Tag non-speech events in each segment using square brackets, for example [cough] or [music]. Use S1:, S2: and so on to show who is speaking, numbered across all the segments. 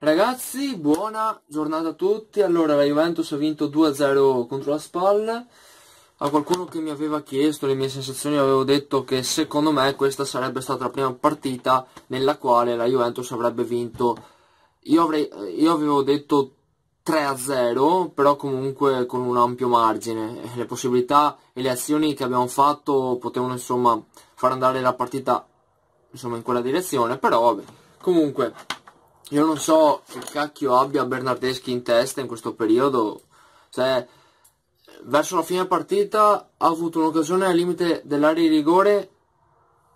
S1: Ragazzi, buona giornata a tutti. Allora, la Juventus ha vinto 2-0 contro la Spal. A qualcuno che mi aveva chiesto le mie sensazioni, avevo detto che secondo me questa sarebbe stata la prima partita nella quale la Juventus avrebbe vinto. Io, avrei, io avevo detto 3-0, però comunque con un ampio margine. Le possibilità e le azioni che abbiamo fatto potevano insomma far andare la partita insomma, in quella direzione, però vabbè. Comunque, io non so che cacchio abbia Bernardeschi in testa in questo periodo. Cioè, verso la fine partita ha avuto un'occasione al limite dell'area di rigore,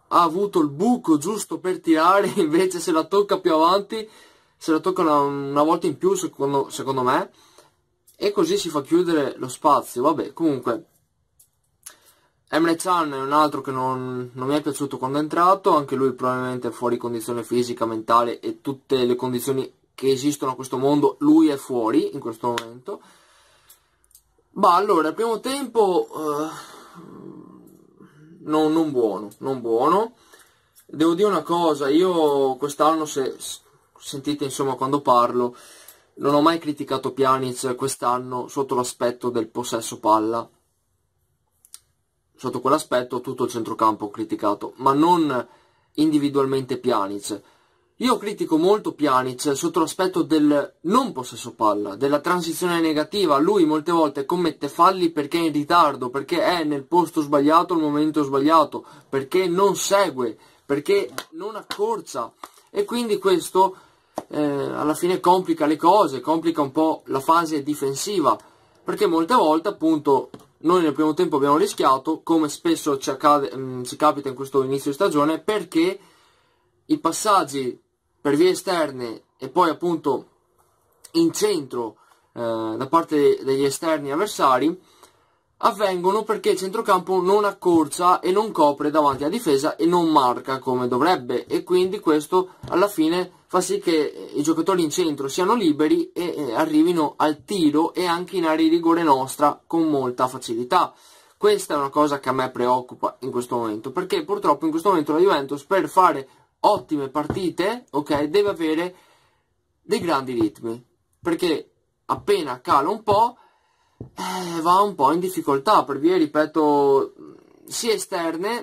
S1: ha avuto il buco giusto per tirare, [laughs] invece se la tocca più avanti, se la tocca una, una volta in più secondo, secondo me, e così si fa chiudere lo spazio. Vabbè, comunque, Emre Chan è un altro che non, non mi è piaciuto quando è entrato, anche lui probabilmente è fuori condizione fisica, mentale e tutte le condizioni che esistono a questo mondo, lui è fuori in questo momento. Ma allora, primo tempo uh, no, non buono, non buono. Devo dire una cosa, io quest'anno, se sentite insomma quando parlo, non ho mai criticato Pjanic quest'anno sotto l'aspetto del possesso palla sotto quell'aspetto tutto il centrocampo ho criticato, ma non individualmente Pjanic. Io critico molto Pjanic sotto l'aspetto del non possesso palla, della transizione negativa. Lui molte volte commette falli perché è in ritardo, perché è nel posto sbagliato al momento sbagliato, perché non segue, perché non accorcia. E quindi questo eh, alla fine complica le cose, complica un po' la fase difensiva, perché molte volte appunto noi nel primo tempo abbiamo rischiato, come spesso ci, accade, mh, mm, ci capita in questo inizio di stagione, perché i passaggi per vie esterne e poi appunto in centro eh, da parte degli esterni avversari avvengono perché il centrocampo non accorcia e non copre davanti alla difesa e non marca come dovrebbe e quindi questo alla fine fa sì che i giocatori in centro siano liberi e eh, arrivino al tiro e anche in area di rigore nostra con molta facilità. Questa è una cosa che a me preoccupa in questo momento, perché purtroppo in questo momento la Juventus per fare ottime partite, ok, deve avere dei grandi ritmi, perché appena cala un po', eh, va un po' in difficoltà per via, ripeto, sia esterne,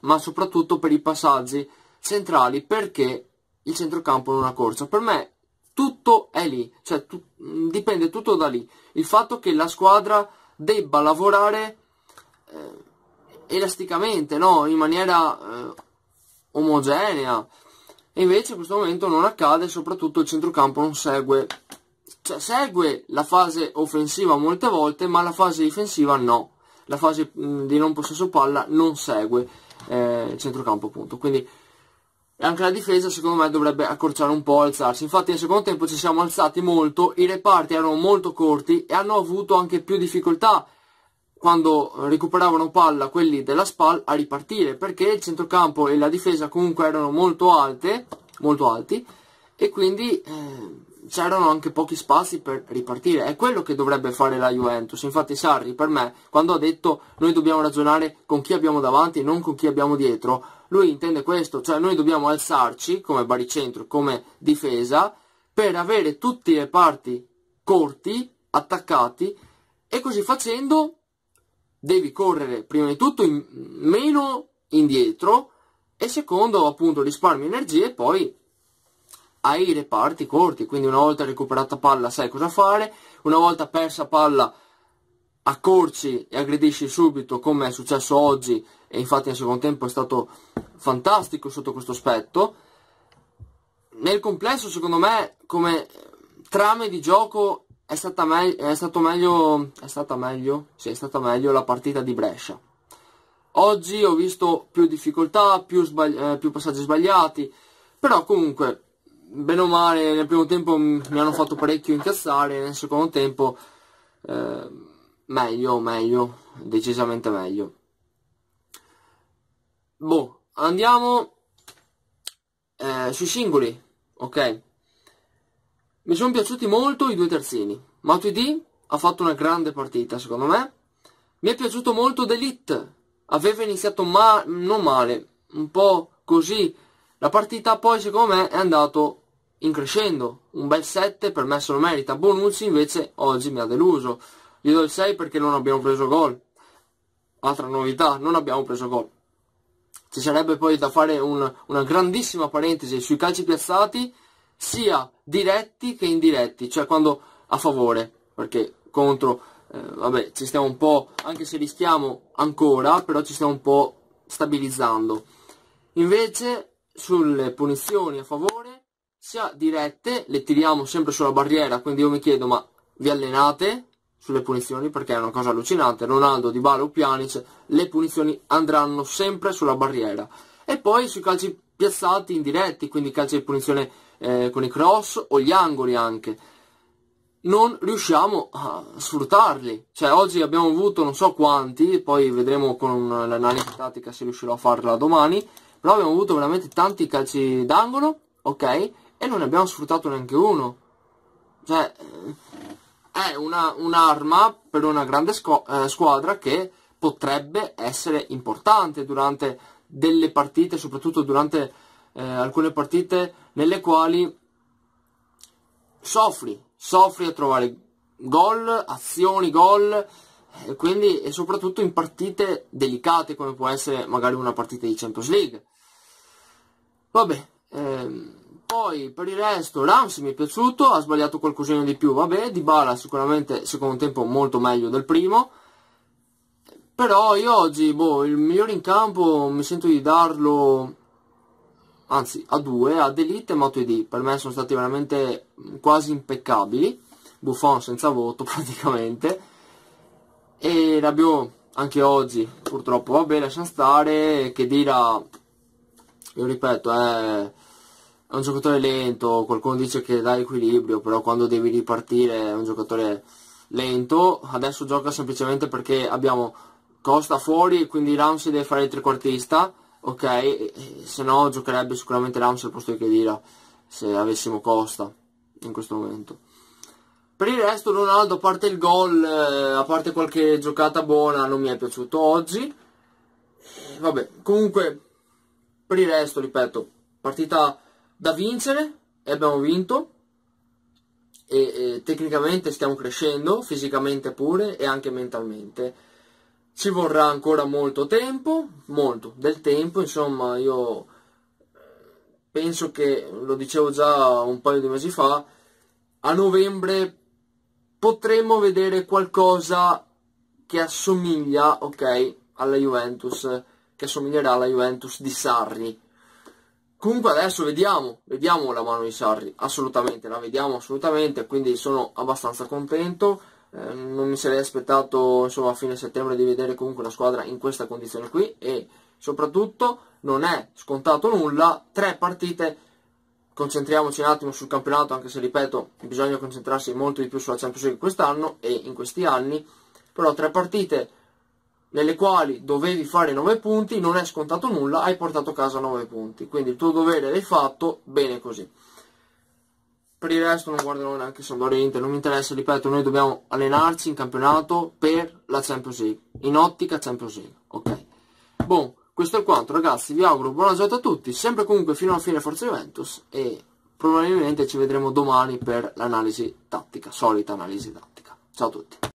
S1: ma soprattutto per i passaggi centrali, perché il centrocampo in una corsa. Per me tutto è lì, cioè tu, dipende tutto da lì. Il fatto che la squadra debba lavorare eh, elasticamente, no? in maniera eh, omogenea. E invece in questo momento non accade, soprattutto il centrocampo non segue, cioè segue la fase offensiva molte volte, ma la fase difensiva no. La fase mh, mm, di non possesso palla non segue eh, il centrocampo appunto. Quindi e anche la difesa secondo me dovrebbe accorciare un po' alzarsi infatti nel secondo tempo ci siamo alzati molto i reparti erano molto corti e hanno avuto anche più difficoltà quando recuperavano palla quelli della SPAL a ripartire perché il centrocampo e la difesa comunque erano molto alte molto alti e quindi eh, c'erano anche pochi spazi per ripartire. È quello che dovrebbe fare la Juventus. Infatti Sarri, per me, quando ha detto noi dobbiamo ragionare con chi abbiamo davanti e non con chi abbiamo dietro, lui intende questo, cioè noi dobbiamo alzarci come baricentro, come difesa, per avere tutti i reparti corti, attaccati, e così facendo devi correre prima di tutto in, meno indietro e secondo appunto risparmi energie e poi ai reparti corti, quindi una volta recuperata palla sai cosa fare, una volta persa palla accorci e aggredisci subito come è successo oggi e infatti nel secondo tempo è stato fantastico sotto questo aspetto. Nel complesso secondo me come trame di gioco è stata, me- è meglio, è stata meglio, sì, è stata meglio la partita di Brescia. Oggi ho visto più difficoltà, più, sbagli- eh, più passaggi sbagliati, però comunque bene o male nel primo tempo mi hanno fatto parecchio incazzare, nel secondo tempo eh, meglio, meglio, decisamente meglio. Boh, andiamo eh, sui singoli, ok? Mi sono piaciuti molto i due terzini. Matuidi ha fatto una grande partita, secondo me. Mi è piaciuto molto D'Elite. Aveva iniziato ma non male, un po' così la partita, poi secondo me è andato in crescendo, un bel 7 per me se lo merita, Bonucci invece oggi mi ha deluso, gli do il 6 perché non abbiamo preso gol, altra novità, non abbiamo preso gol. Ci sarebbe poi da fare un, una grandissima parentesi sui calci piazzati, sia diretti che indiretti, cioè quando a favore, perché contro, eh, vabbè, ci stiamo un po', anche se rischiamo ancora, però ci stiamo un po' stabilizzando. Invece sulle punizioni a favore sia dirette le tiriamo sempre sulla barriera, quindi io mi chiedo ma vi allenate sulle punizioni perché è una cosa allucinante, Ronaldo, Dybala o Pjanic, le punizioni andranno sempre sulla barriera. E poi sui calci piazzati indiretti, quindi calci di punizione eh, con i cross o gli angoli anche. Non riusciamo a sfruttarli, cioè oggi abbiamo avuto non so quanti, poi vedremo con l'analisi tattica se riuscirò a farla domani, però abbiamo avuto veramente tanti calci d'angolo, ok? e non ne abbiamo sfruttato neanche uno. Cioè, eh, è un'arma un per una grande eh, squadra che potrebbe essere importante durante delle partite, soprattutto durante eh, alcune partite nelle quali soffri, soffri a trovare gol, azioni, gol, e quindi e soprattutto in partite delicate come può essere magari una partita di Champions League. Vabbè, ehm, poi per il resto Rams mi è piaciuto, ha sbagliato qualcosina di più, vabbè, Di Bala sicuramente secondo tempo molto meglio del primo. Però io oggi, boh, il migliore in campo mi sento di darlo, anzi, a due, a Delite e Moto ID. Per me sono stati veramente quasi impeccabili. Buffon senza voto [laughs] praticamente. E Rabio anche oggi, purtroppo, vabbè, lasciamo stare. Che dirà, io ripeto, è... Eh, è un giocatore lento, qualcuno dice che dà equilibrio, però quando devi ripartire è un giocatore lento, adesso gioca semplicemente perché abbiamo Costa fuori, quindi Ramsey deve fare il trequartista, ok, se no giocherebbe sicuramente Ramsey al posto di Kedira, se avessimo Costa in questo momento. Per il resto Ronaldo, a parte il gol, eh, a parte qualche giocata buona, non mi è piaciuto oggi. Eh, vabbè, comunque, per il resto, ripeto, partita da vincere e abbiamo vinto. E, e tecnicamente stiamo crescendo, fisicamente pure e anche mentalmente. Ci vorrà ancora molto tempo, molto del tempo, insomma io eh, penso che, lo dicevo già un paio di mesi fa, a novembre potremmo vedere qualcosa che assomiglia, ok, alla Juventus, che assomiglierà alla Juventus di Sarri Comunque adesso vediamo, vediamo la mano di Sarri, assolutamente, la vediamo assolutamente, quindi sono abbastanza contento, eh, non mi sarei aspettato insomma, a fine settembre di vedere comunque una squadra in questa condizione qui e soprattutto non è scontato nulla, tre partite, concentriamoci un attimo sul campionato anche se ripeto bisogna concentrarsi molto di più sulla Champions League quest'anno e in questi anni, però tre partite nelle quali dovevi fare 9 punti, non è scontato nulla, hai portato a casa 9 punti, quindi il tuo dovere l'hai fatto, bene così. Per il resto non guarderò neanche Sampdoria Inter, non mi interessa, ripeto, noi dobbiamo allenarci in campionato per la Champions League, in ottica Champions League, ok? Bon, questo è quanto ragazzi, vi auguro buona giornata a tutti, sempre comunque fino alla fine Forza Juventus e probabilmente ci vedremo domani per l'analisi tattica, solita analisi tattica. Ciao a tutti!